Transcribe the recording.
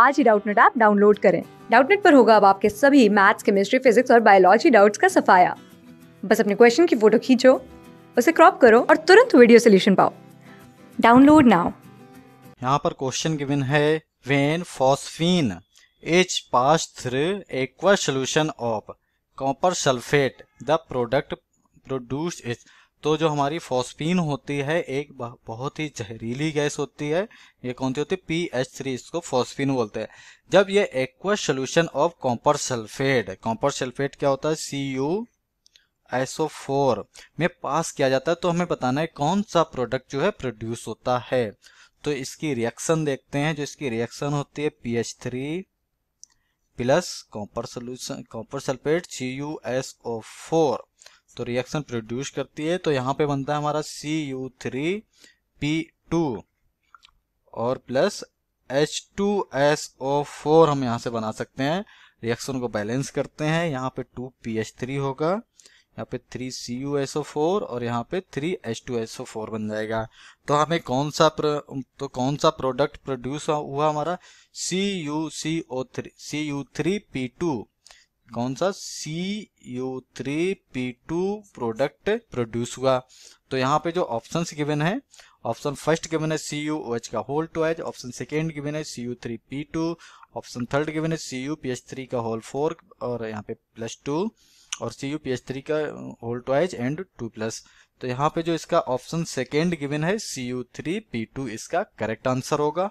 आज ही Doubtnut app download करें डाउटनेट पर होगा अब आपके सभी मैथ्स केमिस्ट्री फिजिक्स और बायोलॉजी डाउट्स का सफाया बस अपने क्वेश्चन की फोटो खींचो उसे क्रॉप करो और तुरंत वीडियो सोल्यूशन पाओ डाउनलोड नाउ यहाँ पर क्वेश्चन गिवन है when phosphine is pass through aqua solution of copper sulphate the product produce is तो जो हमारी फॉस्फीन होती है एक बहुत ही जहरीली गैस होती है ये कौन सी होती है पी एच थ्री इसको फॉस्फीन बोलते हैं जब ये aqua solution of copper sulphate copper sulphate क्या होता है सी यू एसओ फोर में पास किया जाता है तो हमें बताना है कौन सा प्रोडक्ट जो है प्रोड्यूस होता है तो इसकी रिएक्शन देखते हैं जो इसकी रिएक्शन होती है P H three plus copper solution copper sulphate C U S O four तो रिएक्शन प्रोड्यूस करती है तो यहाँ पे बनता है हमारा C U three P two और plus H two S O four हम यहाँ से बना सकते हैं रिएक्शन को बैलेंस करते हैं यहाँ पे टू पी एच थ्री होगा यहाँ पे three C U S O four और यहाँ पे three H two S O four बन जाएगा तो हमें कौन सा प्र, तो कौन सा प्रोडक्ट प्रोड्यूस हुआ हमारा C U C O three C U three P two कौन सा C U three P two product produce हुआ तो यहाँ पे जो ऑप्शन गिवन है ऑप्शन फर्स्ट गिवन है सी यू ओ एच का whole two H option second given है C U three P two option third given है C U P H three का होल फोर और यहाँ पे प्लस टू और सी यू पी एच थ्री का whole two H and two plus तो यहाँ पे जो इसका ऑप्शन सेकेंड गिवन है C U three P two इसका करेक्ट आंसर होगा